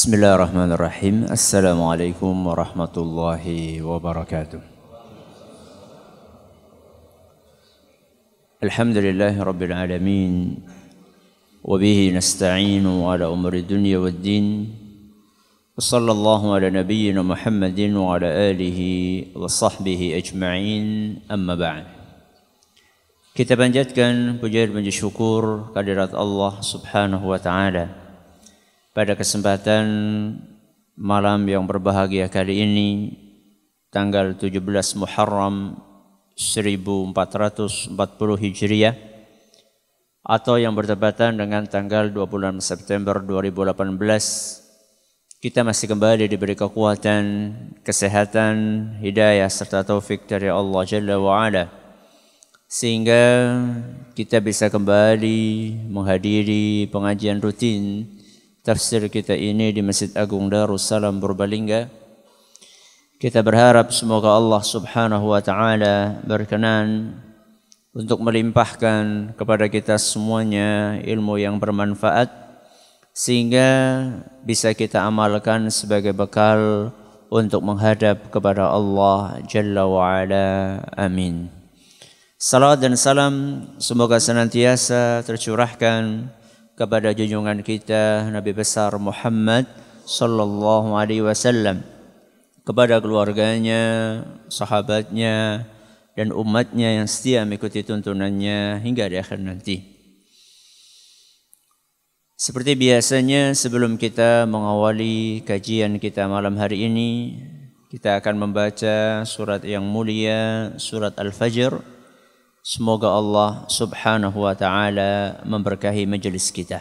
بسم الله الرحمن الرحيم السلام عليكم ورحمة الله وبركاته الحمد لله رب العالمين وبه نستعين على أمر الدنيا والدين وصلى الله على نبينا محمد وعلى آله وصحبه أجمعين أما بعد كتابا جدكا بجير من الشكور kehadirat الله سبحانه وتعالى Pada kesempatan malam yang berbahagia kali ini tanggal 17 Muharram 1440 Hijriah atau yang bertepatan dengan tanggal 26 September 2018 kita masih kembali diberi kekuatan, kesehatan, hidayah serta taufik dari Allah Jalla wa Ala sehingga kita bisa kembali menghadiri pengajian rutin tafsir kita ini di Masjid Agung Darussalam Purbalingga. Kita berharap semoga Allah Subhanahu wa taala berkenan untuk melimpahkan kepada kita semuanya ilmu yang bermanfaat sehingga bisa kita amalkan sebagai bekal untuk menghadap kepada Allah Jalla wa ala. Amin. Salam dan salam semoga senantiasa tercurahkan kepada junjungan kita Nabi besar Muhammad sallallahu alaihi wasallam kepada keluarganya, sahabatnya dan umatnya yang setia mengikuti tuntunannya hingga di akhir nanti. Seperti biasanya sebelum kita mengawali kajian kita malam hari ini, kita akan membaca surat yang mulia, surat Al-Fajr Semoga Allah subhanahu wa ta'ala memberkahi majelis kita.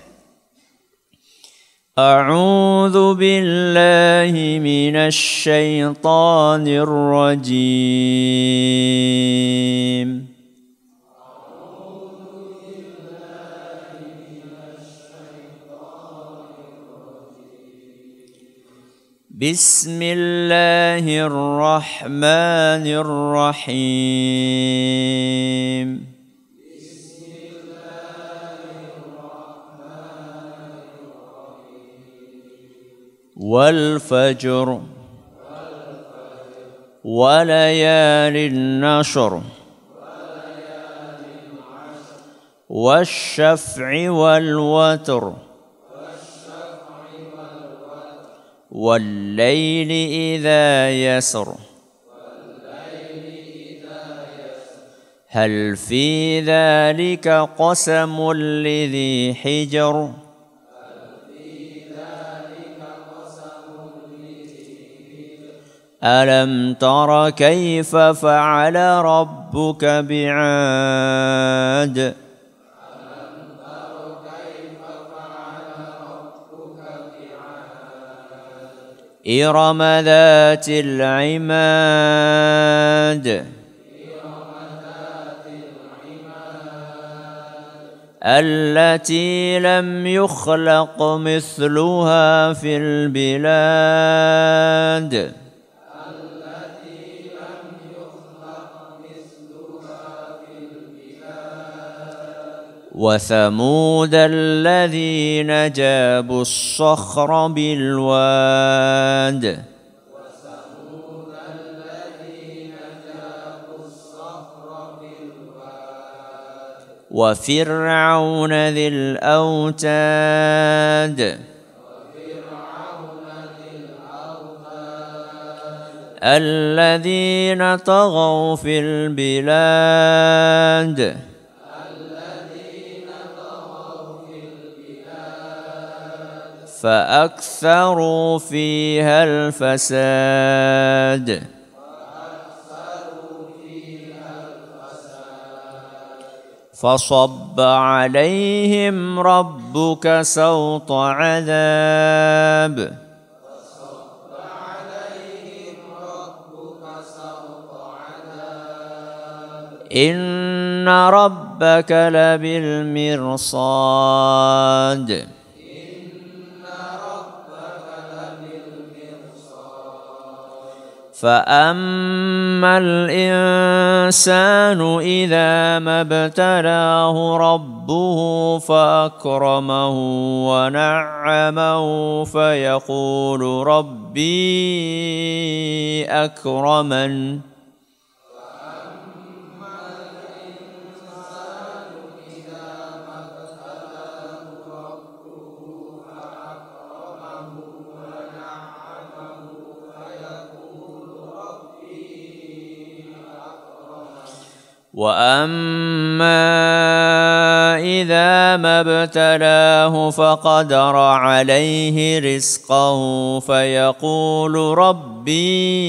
أعوذ بالله من الشيطان الرجيم بسم الله الرحمن الرحيم بسم الله الرحمن الرحيم والفجر, وليالي النشر, النشر والشفع والوتر والليل إذا يسر هل في ذلك قسم لذي حجر ألم تر كيف فعل ربك بعاد؟ إرم ذات العماد التي لم يخلق مثلها في البلاد وثمود الذين جابوا الصخر بالواد وثمود الذين جابوا الصخر بالواد وفرعون ذي الأوتاد الذين طغوا في البلاد فأكثروا فيها الفساد فصب عليهم ربك سوط عذاب إن ربك لبالمرصاد إن ربك لبالمرصاد فأما الإنسان إذا ما ابتلاه ربه فأكرمه ونعمه فيقول ربي أكرمن واما اذا ما ابتلاه فقدر عليه رزقه فيقول ربي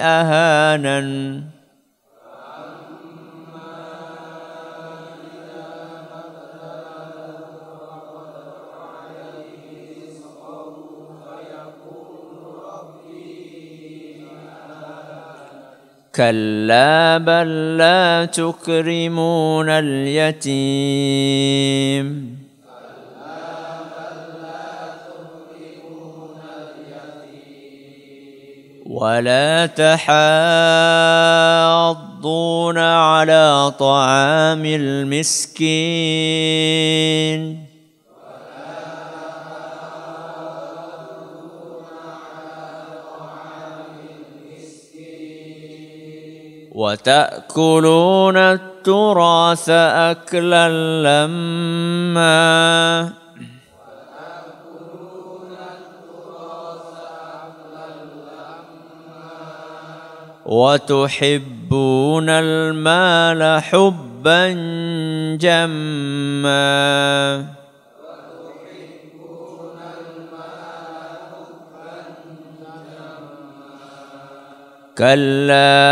اهانن كلا بل لا تكرمون اليتيم ولا تحاضون على طعام المسكين وتأكلون التراث أكلا لما وتحبون المال حبا جمّا كلا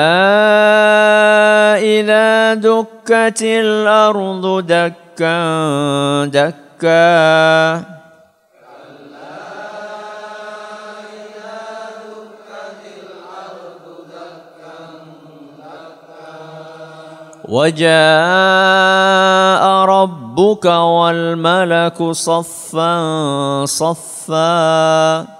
إذا دكت الأرض دكا دكا وجاء ربك والملك صفا صفا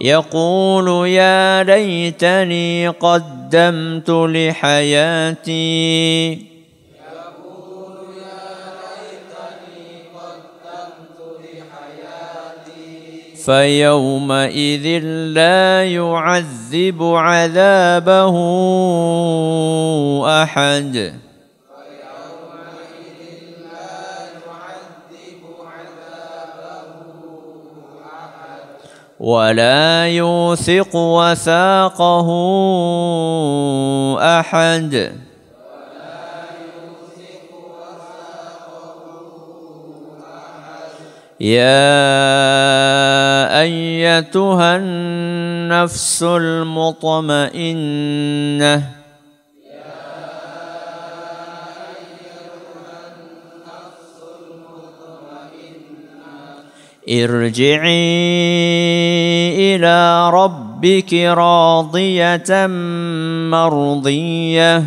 يقول يا ليتني قدمت لحياتي فيومئذ لا يعذب عذابه أحد ولا يوثق وثاقه أحد يا أيتها النفس المطمئنة ارجعي إلى ربك راضية مرضية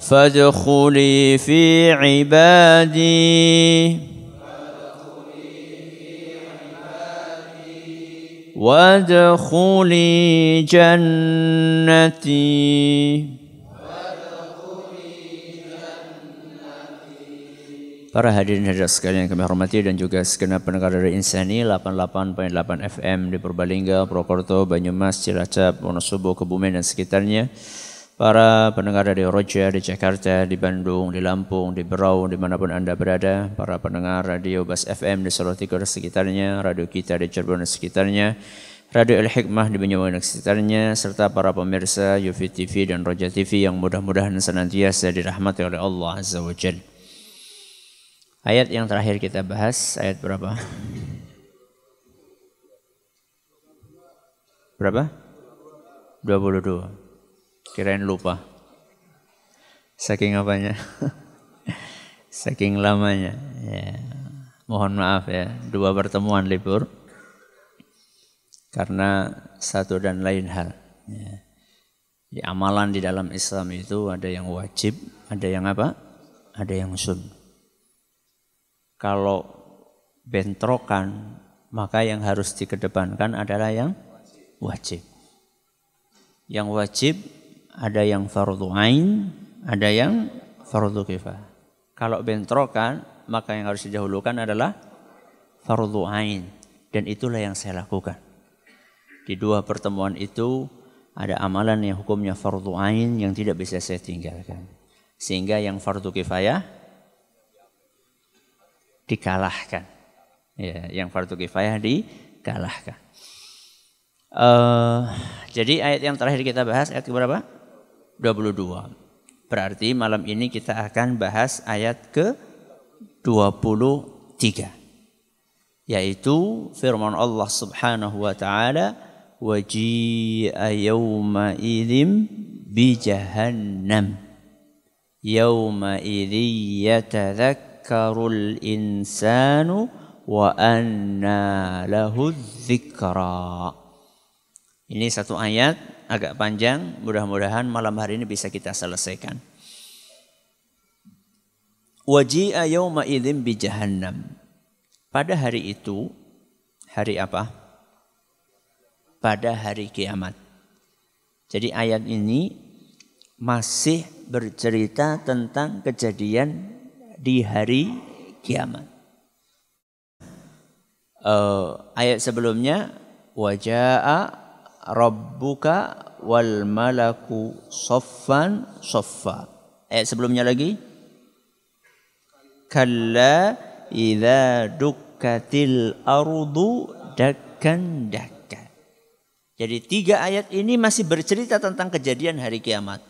فادخلي في عبادي وادخلي جنتي Para hadirin hadirat sekalian yang kami hormati dan juga segenap pendengar dari Insani 88.8 FM di Purbalingga, Prokerto, Banyumas, Cilacap, Wonosobo, Kebumen dan sekitarnya. Para pendengar dari Roja, di Jakarta, di Bandung, di Lampung, di Berau, dimanapun Anda berada. Para pendengar radio Bas FM di Salatiga dan sekitarnya, radio kita di Cirebon dan sekitarnya. Radio El hikmah di Banyuwangi dan sekitarnya serta para pemirsa Yufi TV dan Roja TV yang mudah-mudahan senantiasa dirahmati oleh Allah Azza wa Jalla. Ayat yang terakhir kita bahas, ayat berapa? Berapa? 22. Kirain lupa. Saking apanya? Saking lamanya. Ya. Mohon maaf ya, dua pertemuan libur. Karena satu dan lain hal. Ya. Di amalan di dalam Islam itu ada yang wajib, ada yang apa? Ada yang sunnah. Kalau bentrokan, maka yang harus dikedepankan adalah yang wajib. Yang wajib ada yang fardu ain, ada yang fardu kifah. Kalau bentrokan, maka yang harus didahulukan adalah fardu ain dan itulah yang saya lakukan. Di dua pertemuan itu ada amalan yang hukumnya fardu ain yang tidak bisa saya tinggalkan. Sehingga yang fardu kifayah dikalahkan. Ya, yang fardu kifayah dikalahkan. Uh, jadi ayat yang terakhir kita bahas ayat berapa? 22. Berarti malam ini kita akan bahas ayat ke 23 yaitu firman Allah Subhanahu wa taala waji'a yawma idzim bi jahannam yawma idzi yatadzak yadhakkarul insanu wa anna lahu dzikra. Ini satu ayat agak panjang, mudah-mudahan malam hari ini bisa kita selesaikan. Waji'a yawma idzin bi jahannam. Pada hari itu, hari apa? Pada hari kiamat. Jadi ayat ini masih bercerita tentang kejadian di hari kiamat. Uh, ayat sebelumnya wajaa rabbuka wal malaku soffan soffa. Ayat sebelumnya lagi kalla idza dukkatil ardu dakkan dakka. Jadi tiga ayat ini masih bercerita tentang kejadian hari kiamat.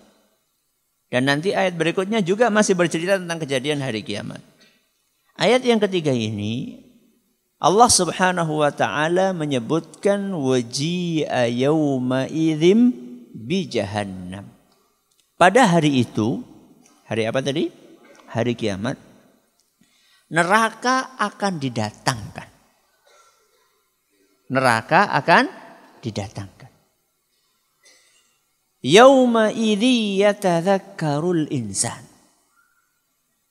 Dan nanti ayat berikutnya juga masih bercerita tentang kejadian hari kiamat. Ayat yang ketiga ini Allah Subhanahu wa taala menyebutkan waji'a yauma idzim bi jahannam. Pada hari itu, hari apa tadi? Hari kiamat. Neraka akan didatangkan. Neraka akan didatangkan. Yauma idhi yatadhakkarul insan.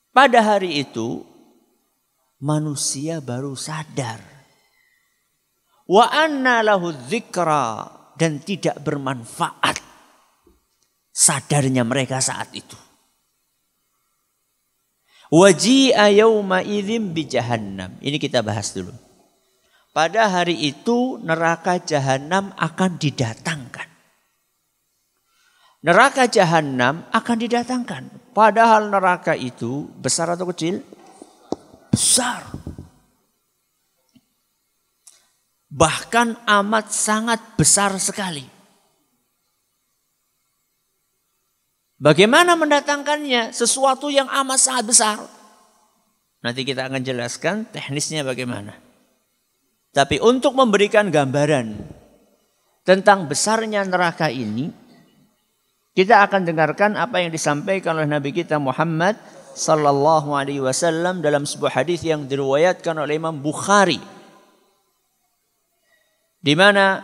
Pada hari itu manusia baru sadar. Wa anna lahu dzikra dan tidak bermanfaat sadarnya mereka saat itu. Waji'a yauma idzin bi jahannam. Ini kita bahas dulu. Pada hari itu neraka jahanam akan didatangkan neraka jahanam akan didatangkan. Padahal neraka itu besar atau kecil? Besar. Bahkan amat sangat besar sekali. Bagaimana mendatangkannya? Sesuatu yang amat sangat besar. Nanti kita akan jelaskan teknisnya bagaimana. Tapi untuk memberikan gambaran tentang besarnya neraka ini, kita akan dengarkan apa yang disampaikan oleh Nabi kita Muhammad sallallahu alaihi wasallam dalam sebuah hadis yang diriwayatkan oleh Imam Bukhari. Di mana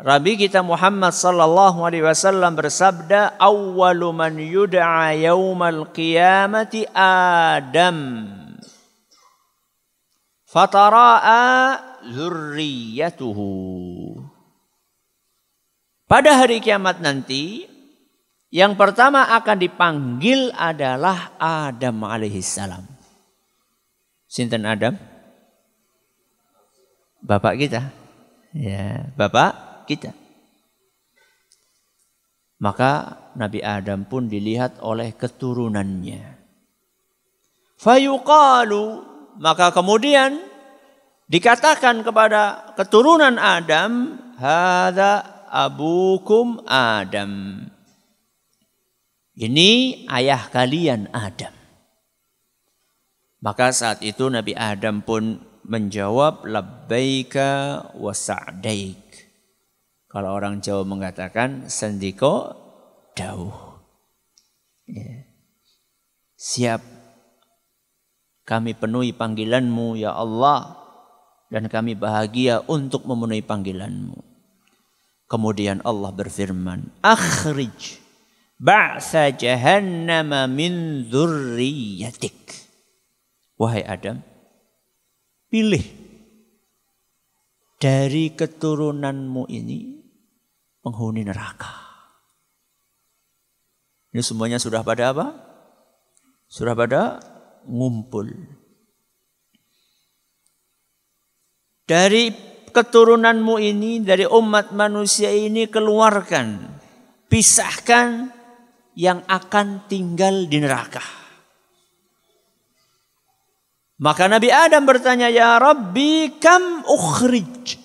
Rabi kita Muhammad sallallahu alaihi wasallam bersabda, "Awwalu man yud'a yaumal qiyamati Adam." Fatara'a dzurriyyatuhu. Pada hari kiamat nanti, yang pertama akan dipanggil adalah Adam alaihissalam. Sinten Adam? Bapak kita. Ya, bapak kita. Maka Nabi Adam pun dilihat oleh keturunannya. Fayuqalu maka kemudian dikatakan kepada keturunan Adam, Hada abukum Adam. Ini ayah kalian Adam. Maka saat itu Nabi Adam pun menjawab labbaika wa sa'daik. Kalau orang Jawa mengatakan sendiko dauh. Ya. Siap kami penuhi panggilanmu ya Allah dan kami bahagia untuk memenuhi panggilanmu. Kemudian Allah berfirman, "Akhrij ba'sa jahannama min dzurriyyatik." Wahai Adam, pilih dari keturunanmu ini penghuni neraka. Ini semuanya sudah pada apa? Sudah pada ngumpul. Dari keturunanmu ini dari umat manusia ini keluarkan, pisahkan yang akan tinggal di neraka. Maka Nabi Adam bertanya, Ya Rabbi, kam ukhrij?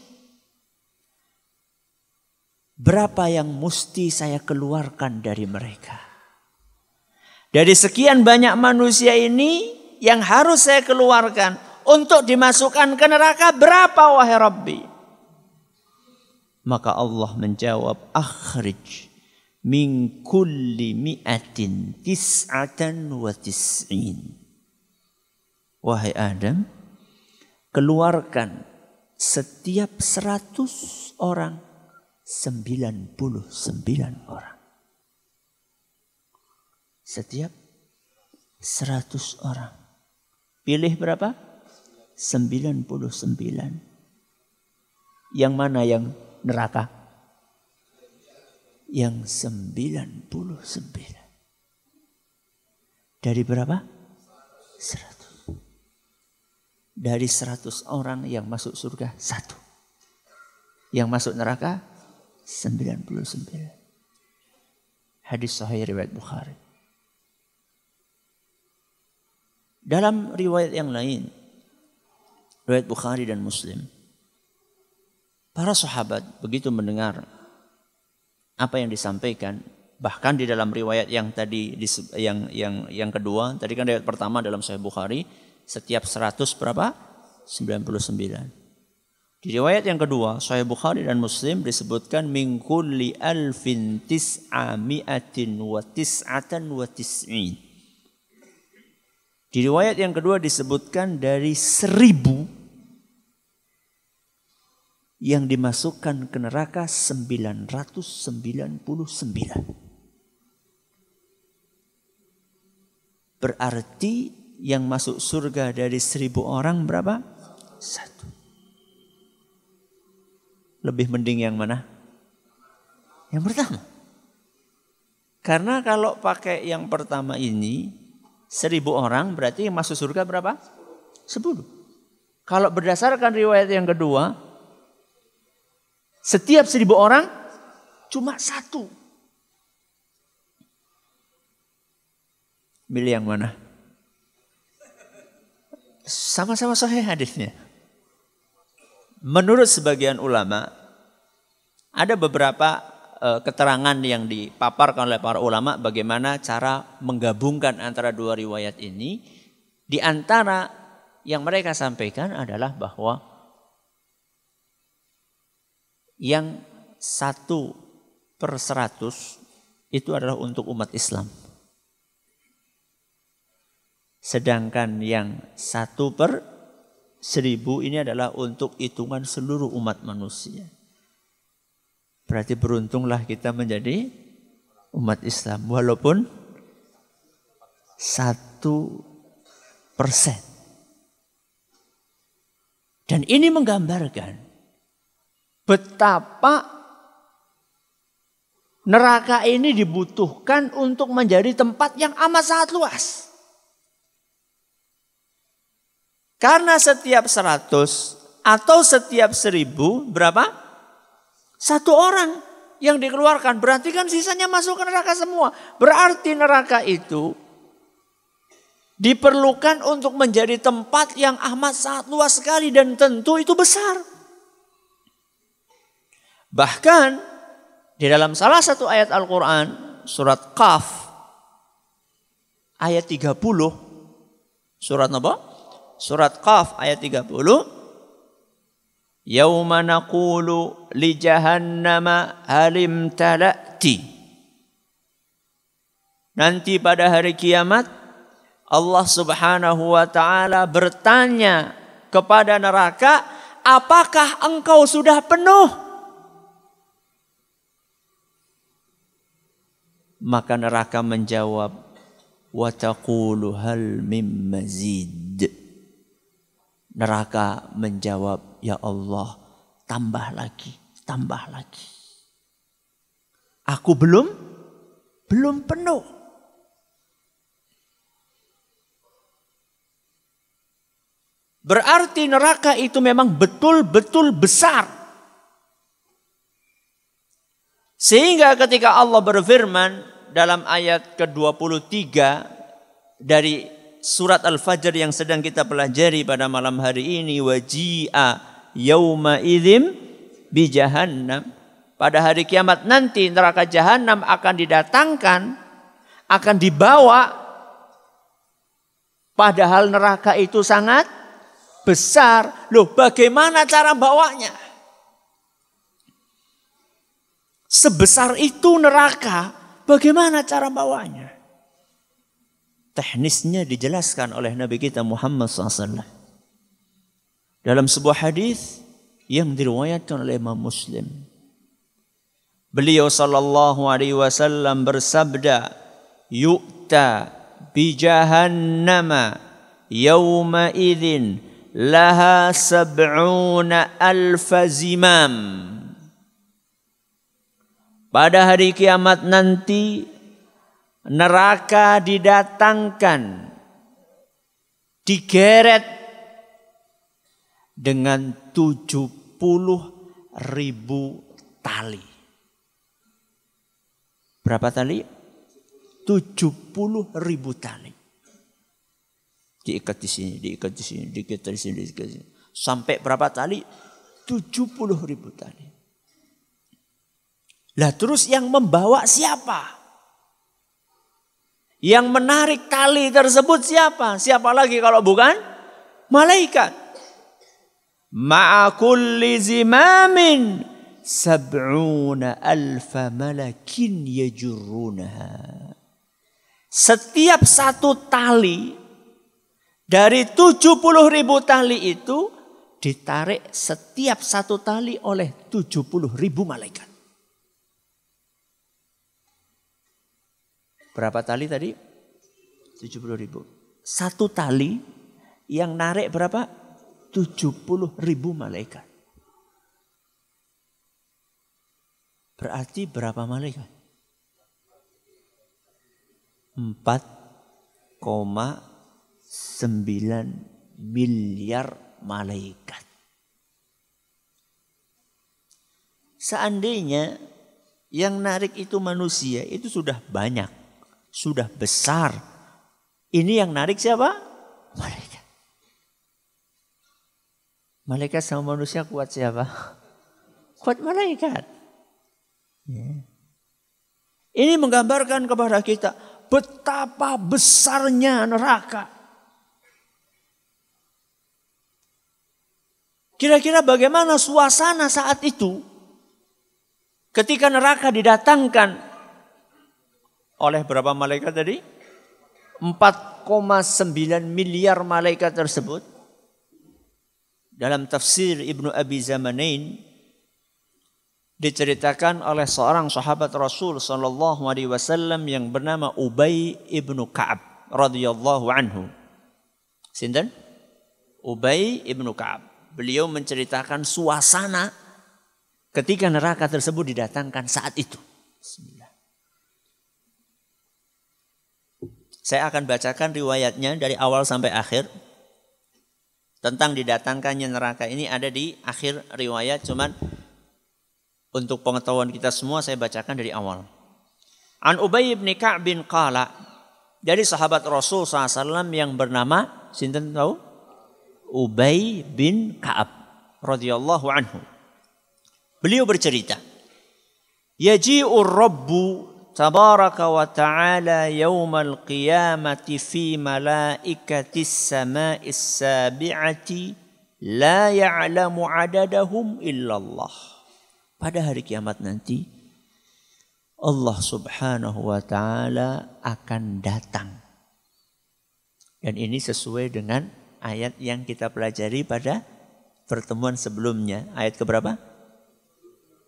Berapa yang mesti saya keluarkan dari mereka? Dari sekian banyak manusia ini yang harus saya keluarkan, untuk dimasukkan ke neraka berapa wahai Rabbi? Maka Allah menjawab, akhrij min kulli mi'atin tis'atan wa tis'in. Wahai Adam, keluarkan setiap seratus orang, sembilan puluh sembilan orang. Setiap seratus orang. Pilih berapa? 99. Yang mana yang neraka? Yang 99. Dari berapa? 100. Dari 100 orang yang masuk surga, satu. Yang masuk neraka, 99. Hadis sahih riwayat Bukhari. Dalam riwayat yang lain, riwayat Bukhari dan Muslim. Para sahabat begitu mendengar apa yang disampaikan, bahkan di dalam riwayat yang tadi yang yang yang kedua, tadi kan riwayat pertama dalam Sahih Bukhari setiap 100 berapa? 99. Di riwayat yang kedua, Sahih Bukhari dan Muslim disebutkan min kulli alfin tis'a mi'atin wa tis'atan wa tis'in. Di riwayat yang kedua disebutkan dari seribu yang dimasukkan ke neraka 999. Berarti yang masuk surga dari seribu orang berapa? Satu. Lebih mending yang mana? Yang pertama. Karena kalau pakai yang pertama ini, seribu orang berarti yang masuk surga berapa? Sepuluh. Kalau berdasarkan riwayat yang kedua, setiap seribu orang cuma satu. Milih yang mana? Sama-sama sahih hadisnya. Menurut sebagian ulama, ada beberapa Eh, keterangan yang dipaparkan oleh para ulama bagaimana cara menggabungkan antara dua riwayat ini. Di antara yang mereka sampaikan adalah bahwa yang satu per seratus itu adalah untuk umat Islam. Sedangkan yang satu per seribu ini adalah untuk hitungan seluruh umat manusia. Berarti beruntunglah kita menjadi umat Islam. Walaupun satu persen. Dan ini menggambarkan betapa neraka ini dibutuhkan untuk menjadi tempat yang amat sangat luas. Karena setiap seratus atau setiap seribu berapa? Satu orang yang dikeluarkan berarti kan sisanya masuk ke neraka semua. Berarti neraka itu diperlukan untuk menjadi tempat yang amat sangat luas sekali dan tentu itu besar. Bahkan di dalam salah satu ayat Al-Qur'an surat Qaf ayat 30 surat apa? Surat Qaf ayat 30 يوم نقول لجهنم هل امتلأت Nanti pada hari kiamat Allah Subhanahu wa taala bertanya kepada neraka, "Apakah engkau sudah penuh?" Maka neraka menjawab, "Wa taqulu hal mim mazid." Neraka menjawab, ya Allah tambah lagi, tambah lagi. Aku belum, belum penuh. Berarti neraka itu memang betul-betul besar. Sehingga ketika Allah berfirman dalam ayat ke-23 dari surat Al-Fajr yang sedang kita pelajari pada malam hari ini waji'a yauma idzim bi jahannam. Pada hari kiamat nanti neraka jahanam akan didatangkan, akan dibawa padahal neraka itu sangat besar. Loh, bagaimana cara bawanya? Sebesar itu neraka, bagaimana cara bawanya? Teknisnya dijelaskan oleh Nabi kita Muhammad SAW dalam sebuah hadis yang diriwayatkan oleh Imam Muslim. Beliau sallallahu alaihi wasallam bersabda, "Yu'ta bi jahannama yawma idzin laha sab'una alfa zimam." Pada hari kiamat nanti neraka didatangkan digeret dengan tujuh puluh ribu tali. Berapa tali? Tujuh puluh ribu tali. Diikat di sini, diikat di sini, diikat di sini, diikat di sini. Sampai berapa tali? Tujuh puluh ribu tali. Lah terus yang membawa siapa? Yang menarik tali tersebut siapa? Siapa lagi kalau bukan malaikat? ma'a kulli zimamin sab'una alfa malakin yajurrunaha. Setiap satu tali dari 70 ribu tali itu ditarik setiap satu tali oleh 70 ribu malaikat. Berapa tali tadi? 70 ribu. Satu tali yang narik berapa? 70 ribu malaikat. Berarti berapa malaikat? 4,9 miliar malaikat. Seandainya yang narik itu manusia itu sudah banyak, sudah besar. Ini yang narik siapa? Malaikat. Malaikat sama manusia kuat siapa? Kuat malaikat. Ya. Ini menggambarkan kepada kita betapa besarnya neraka. Kira-kira bagaimana suasana saat itu ketika neraka didatangkan oleh berapa malaikat tadi? 4,9 miliar malaikat tersebut dalam tafsir Ibnu Abi Zamanain diceritakan oleh seorang sahabat Rasul sallallahu alaihi wasallam yang bernama Ubay ibnu Ka'ab radhiyallahu anhu. Sinten? Ubay ibnu Ka'ab. Beliau menceritakan suasana ketika neraka tersebut didatangkan saat itu. Bismillah. Saya akan bacakan riwayatnya dari awal sampai akhir tentang didatangkannya neraka ini ada di akhir riwayat cuman untuk pengetahuan kita semua saya bacakan dari awal. An Ubay bin Ka'b bin Qala dari sahabat Rasul SAW yang bernama sinten tahu? Ubay bin Ka'ab radhiyallahu anhu. Beliau bercerita, Yaji'ur Rabbu تبارك وتعالى يوم القيامة في ملائكة السماء sama'is لا la عددهم إلا الله Pada hari kiamat nanti Allah Subhanahu wa taala akan datang. Dan ini sesuai dengan ayat yang kita pelajari pada pertemuan sebelumnya. Ayat keberapa?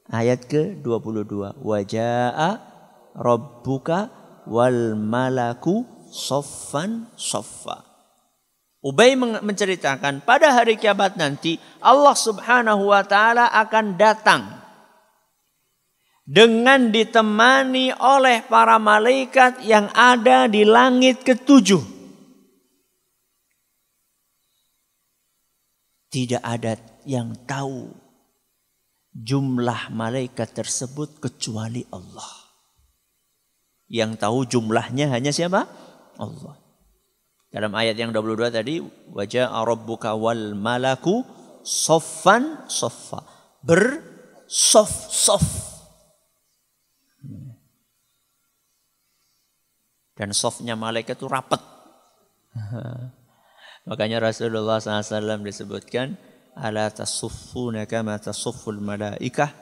Ayat ke-22. Waja'a rabbuka wal malaku soffan soffa. Ubay menceritakan pada hari kiamat nanti Allah subhanahu wa ta'ala akan datang dengan ditemani oleh para malaikat yang ada di langit ketujuh. Tidak ada yang tahu jumlah malaikat tersebut kecuali Allah. Yang tahu jumlahnya hanya siapa? Allah. Dalam ayat yang 22 tadi, wajah rabbuka wal malaku soffan soffa. Ber sof sof. Dan softnya malaikat itu rapat. Makanya Rasulullah SAW disebutkan, ala tasuffunaka kama tasufful malaikah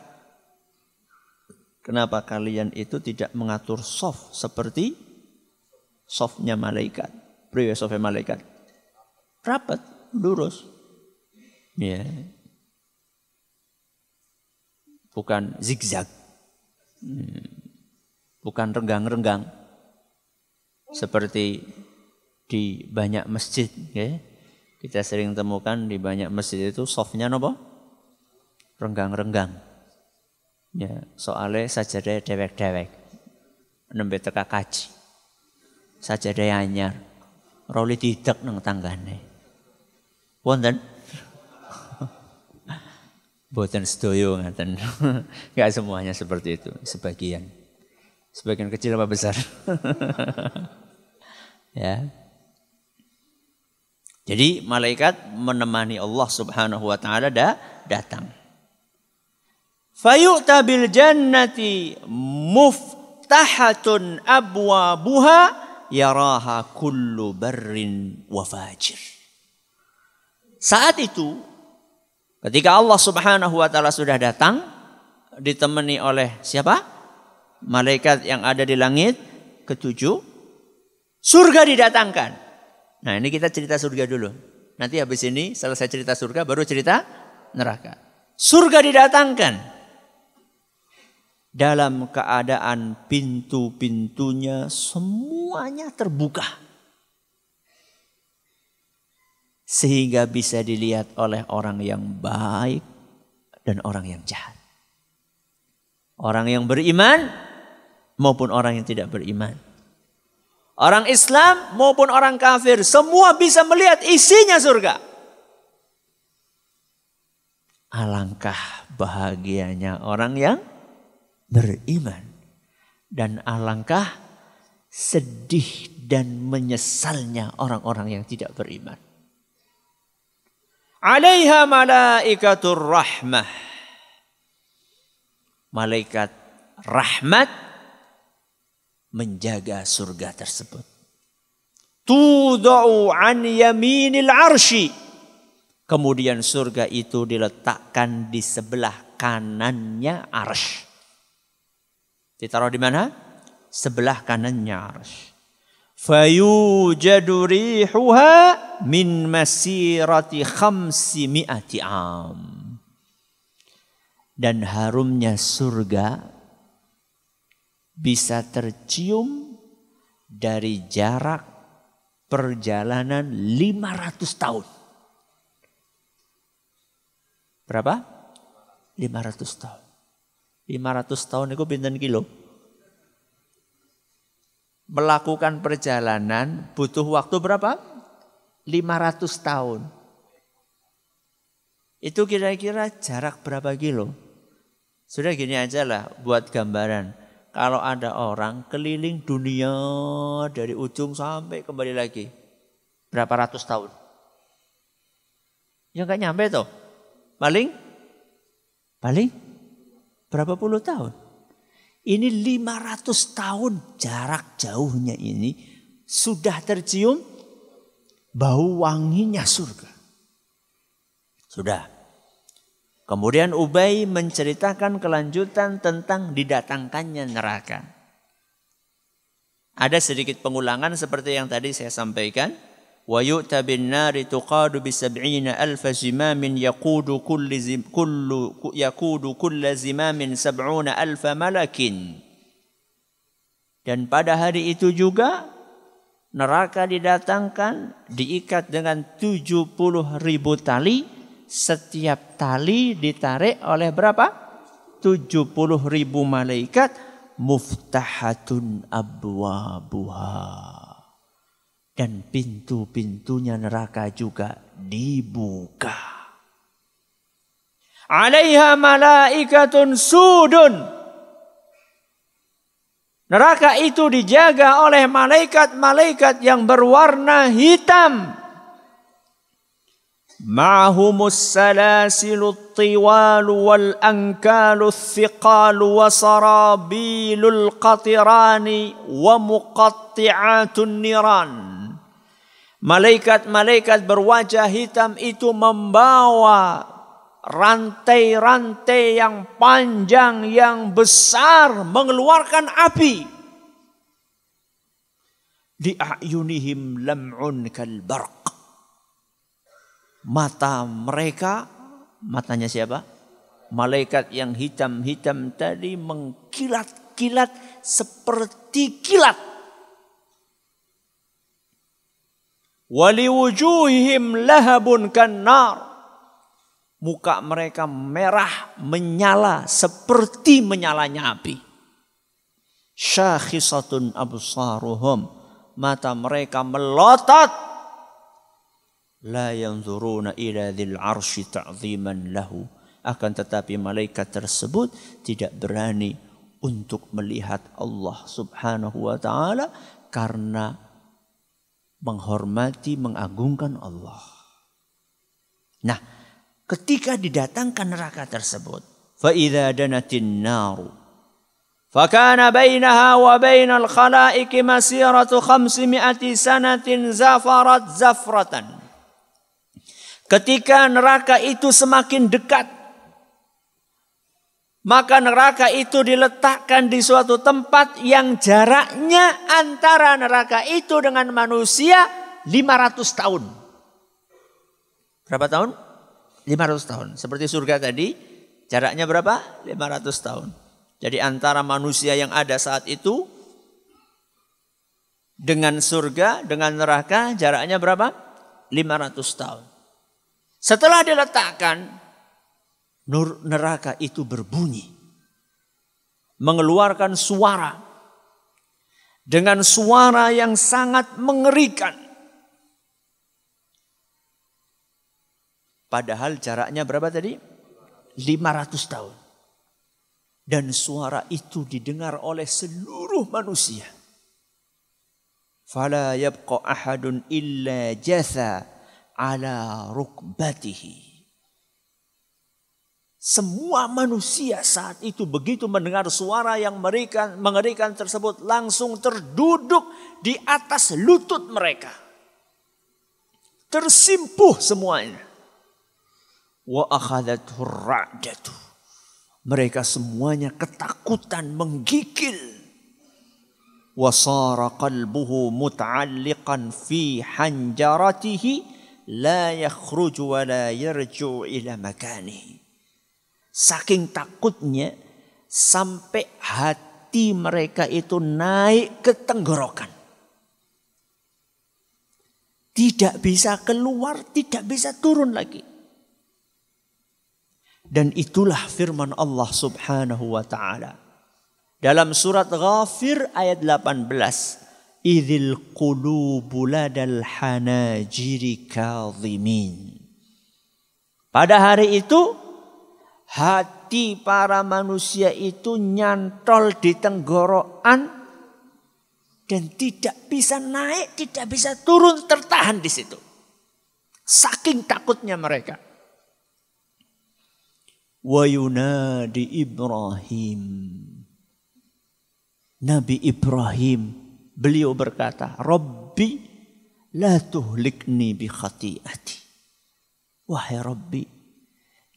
Kenapa kalian itu tidak mengatur soft seperti softnya malaikat, Pria softnya malaikat. Rapat, lurus. Ya. Bukan zigzag. Bukan renggang-renggang. Seperti di banyak masjid, ya. Kita sering temukan di banyak masjid itu softnya nopo? Renggang-renggang Ya, saja sajade dewek-dewek. Nembe teka kaji. Sajade anyar. Roli tidak neng tanggane. Wonten? Boten sedoyo ngaten. Enggak semuanya seperti itu, sebagian. Sebagian kecil apa besar? ya. Jadi malaikat menemani Allah Subhanahu wa taala da datang. Fayu'ta bil jannati muftahatun abwabuha yaraha kullu barrin wa fajir. Saat itu ketika Allah Subhanahu wa taala sudah datang ditemani oleh siapa? Malaikat yang ada di langit ketujuh. Surga didatangkan. Nah, ini kita cerita surga dulu. Nanti habis ini selesai cerita surga baru cerita neraka. Surga didatangkan dalam keadaan pintu-pintunya semuanya terbuka. Sehingga bisa dilihat oleh orang yang baik dan orang yang jahat. Orang yang beriman maupun orang yang tidak beriman. Orang Islam maupun orang kafir semua bisa melihat isinya surga. Alangkah bahagianya orang yang beriman. Dan alangkah sedih dan menyesalnya orang-orang yang tidak beriman. Alaiha malaikatur rahmah. Malaikat rahmat menjaga surga tersebut. Tudau an yaminil arshi. Kemudian surga itu diletakkan di sebelah kanannya arsh. Ditaruh di mana? Sebelah kanannya arsy. Fayujadu rihuha min masirati khamsi mi'ati am. Dan harumnya surga bisa tercium dari jarak perjalanan 500 tahun. Berapa? 500 tahun. 500 tahun itu pinten kilo. Melakukan perjalanan butuh waktu berapa? 500 tahun. Itu kira-kira jarak berapa kilo? Sudah gini aja lah buat gambaran. Kalau ada orang keliling dunia dari ujung sampai kembali lagi. Berapa ratus tahun? Yang nggak nyampe tuh. Paling? Paling Berapa puluh tahun? Ini 500 tahun jarak jauhnya ini sudah tercium bau wanginya surga. Sudah. Kemudian Ubay menceritakan kelanjutan tentang didatangkannya neraka. Ada sedikit pengulangan seperti yang tadi saya sampaikan. ويؤتى بالنار تقاد بسبعين ألف زمام يقود كل زم كل يقود كل زمام سبعون ألف ملك dan pada hari itu juga neraka didatangkan diikat dengan 70 ribu tali setiap tali ditarik oleh berapa 70 ribu malaikat muftahatun abwabuhah dan pintu-pintunya neraka juga dibuka. Alaiha malaikatun sudun. Neraka itu dijaga oleh malaikat-malaikat yang berwarna hitam. Ma'humus salasilut tiwalu wal ankalu thiqalu wa sarabilul qatirani wa muqatti'atun niran. Malaikat-malaikat berwajah hitam itu membawa rantai-rantai yang panjang yang besar mengeluarkan api. Di ayunihim lam'un kalbarq. Mata mereka, matanya siapa? Malaikat yang hitam-hitam tadi mengkilat-kilat seperti kilat. Waliwujuhihim lahabun kanar. Muka mereka merah menyala seperti menyalanya api. Syakhisatun absaruhum. Mata mereka melotot. La yanzuruna ila dhil arshi ta'ziman lahu. Akan tetapi malaikat tersebut tidak berani untuk melihat Allah subhanahu wa ta'ala karena menghormati, mengagungkan Allah. Nah, ketika didatangkan neraka tersebut, فَإِذَا دَنَتِ النَّارُ فَكَانَ بَيْنَهَا وَبَيْنَ الْخَلَائِكِ مَسِيرَةُ خَمْسِمِئَةِ سَنَةٍ زَفَرَتْ زَفْرَةً Ketika neraka itu semakin dekat maka neraka itu diletakkan di suatu tempat yang jaraknya antara neraka itu dengan manusia 500 tahun. Berapa tahun? 500 tahun. Seperti surga tadi, jaraknya berapa? 500 tahun. Jadi antara manusia yang ada saat itu dengan surga, dengan neraka jaraknya berapa? 500 tahun. Setelah diletakkan Nur neraka itu berbunyi. Mengeluarkan suara. Dengan suara yang sangat mengerikan. Padahal jaraknya berapa tadi? 500 tahun. Dan suara itu didengar oleh seluruh manusia. Fala yabqa ahadun illa jatha ala rukbatihi. Semua manusia saat itu begitu mendengar suara yang mengerikan, mengerikan tersebut langsung terduduk di atas lutut mereka. Tersimpuh semuanya. Wa akhadathur ra'datu. Mereka semuanya ketakutan menggigil. Wasara qalbuhu mutalikan fi hanjaratihi la yakhruju wa la yarju ila makanihi Saking takutnya sampai hati mereka itu naik ke tenggorokan. Tidak bisa keluar, tidak bisa turun lagi. Dan itulah firman Allah subhanahu wa ta'ala. Dalam surat Ghafir ayat 18. Idhil qulubu ladal hanajiri kazimin. Pada hari itu hati para manusia itu nyantol di tenggorokan dan tidak bisa naik, tidak bisa turun, tertahan di situ. Saking takutnya mereka. di Ibrahim. Nabi Ibrahim beliau berkata, Robbi, la tuhlikni bi khati'ati." Wahai Rabbi,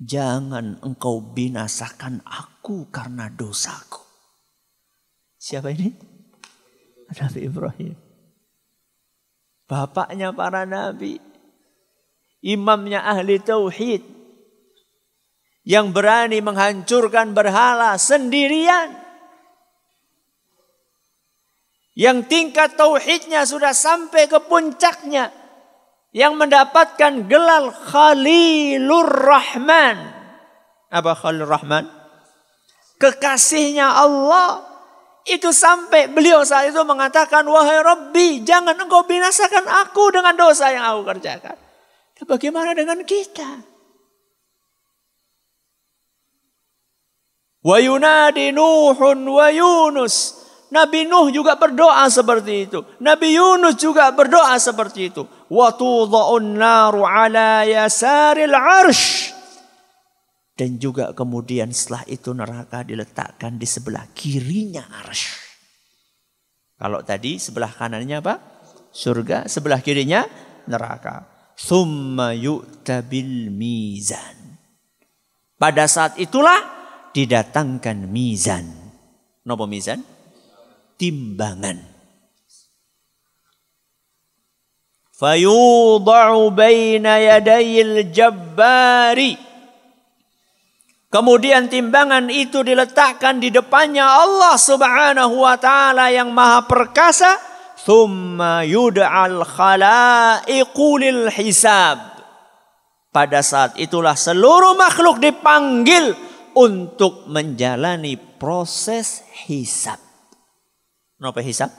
Jangan engkau binasakan aku karena dosaku. Siapa ini? Nabi Ibrahim. Bapaknya para nabi. Imamnya ahli tauhid. Yang berani menghancurkan berhala sendirian. Yang tingkat tauhidnya sudah sampai ke puncaknya yang mendapatkan gelar Khalilur Rahman. Apa Khalilur Rahman? Kekasihnya Allah. Itu sampai beliau saat itu mengatakan, Wahai Rabbi, jangan engkau binasakan aku dengan dosa yang aku kerjakan. Bagaimana dengan kita? Wa yunadi Nuhun wa Nabi Nuh juga berdoa seperti itu. Nabi Yunus juga berdoa seperti itu. Dan juga kemudian setelah itu neraka diletakkan di sebelah kirinya arsh. Kalau tadi sebelah kanannya apa? Surga, sebelah kirinya neraka. Thumma yu'tabil mizan. Pada saat itulah didatangkan mizan. Nopo mizan? Timbangan. fayudha'u baina yadayil jabbari Kemudian timbangan itu diletakkan di depannya Allah Subhanahu wa taala yang Maha Perkasa, thumma yud'al khalaiqu lil hisab. Pada saat itulah seluruh makhluk dipanggil untuk menjalani proses hisab. Kenapa hisab?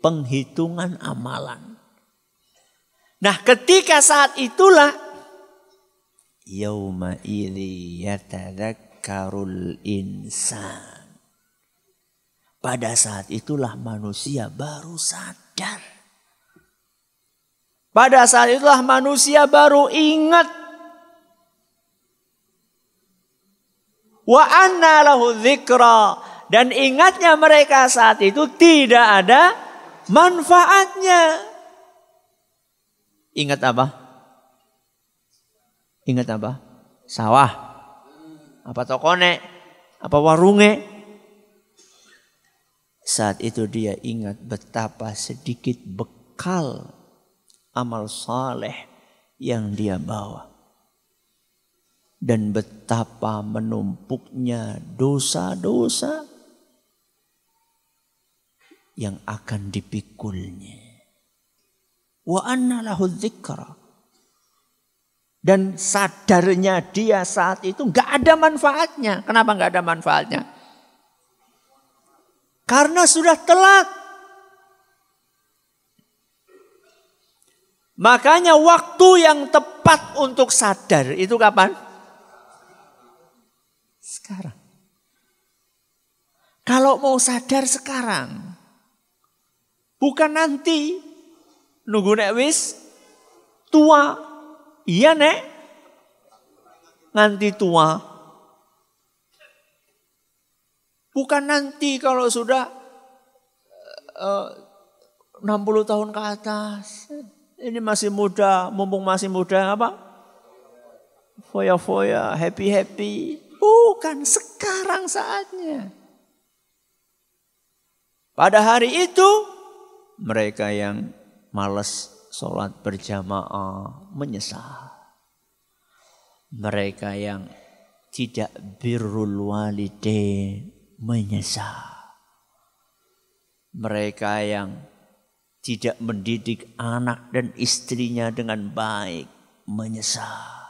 Penghitungan amalan. Nah ketika saat itulah yauma idzi yatadzakkarul insan. Pada saat itulah manusia baru sadar. Pada saat itulah manusia baru ingat. Wa anna lahu dzikra dan ingatnya mereka saat itu tidak ada manfaatnya. Ingat apa? Ingat apa? Sawah. Apa tokone? Apa warunge? Saat itu dia ingat betapa sedikit bekal amal saleh yang dia bawa. Dan betapa menumpuknya dosa-dosa yang akan dipikulnya. Wa anna lahu Dan sadarnya dia saat itu nggak ada manfaatnya. Kenapa nggak ada manfaatnya? Karena sudah telat. Makanya waktu yang tepat untuk sadar itu kapan? Sekarang. Kalau mau sadar sekarang. Bukan nanti. Nunggu nek wis tua. Iya nek. Nanti tua. Bukan nanti kalau sudah eh, eh, uh, 60 tahun ke atas. Ini masih muda, mumpung masih muda apa? Foya-foya, happy-happy. Bukan sekarang saatnya. Pada hari itu mereka yang males sholat berjamaah, menyesal. Mereka yang tidak birrul walidain menyesal. Mereka yang tidak mendidik anak dan istrinya dengan baik menyesal.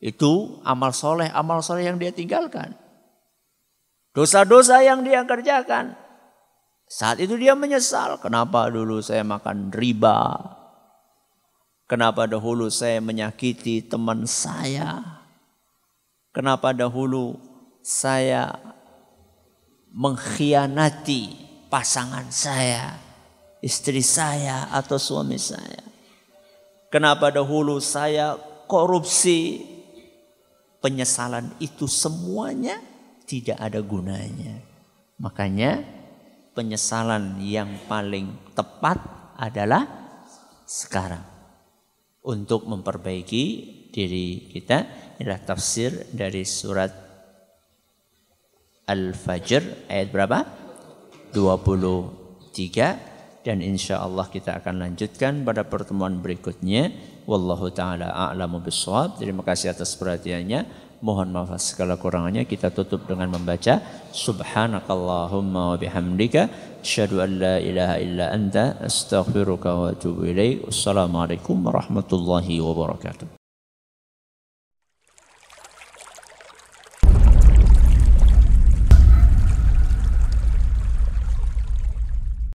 Itu amal soleh, amal soleh yang dia tinggalkan. Dosa-dosa yang dia kerjakan saat itu dia menyesal, kenapa dulu saya makan riba? Kenapa dahulu saya menyakiti teman saya? Kenapa dahulu saya mengkhianati pasangan saya, istri saya atau suami saya? Kenapa dahulu saya korupsi? Penyesalan itu semuanya tidak ada gunanya. Makanya penyesalan yang paling tepat adalah sekarang untuk memperbaiki diri kita inilah tafsir dari surat Al-Fajr ayat berapa? 23 dan insya Allah kita akan lanjutkan pada pertemuan berikutnya. Wallahu taala a'lamu bishawab. Terima kasih atas perhatiannya. Mohon maaf segala kurangannya kita tutup dengan membaca subhanakallahumma wa bihamdika asyhadu an la ilaha illa anta astaghfiruka wa atubu ilaik. Wassalamualaikum warahmatullahi wabarakatuh.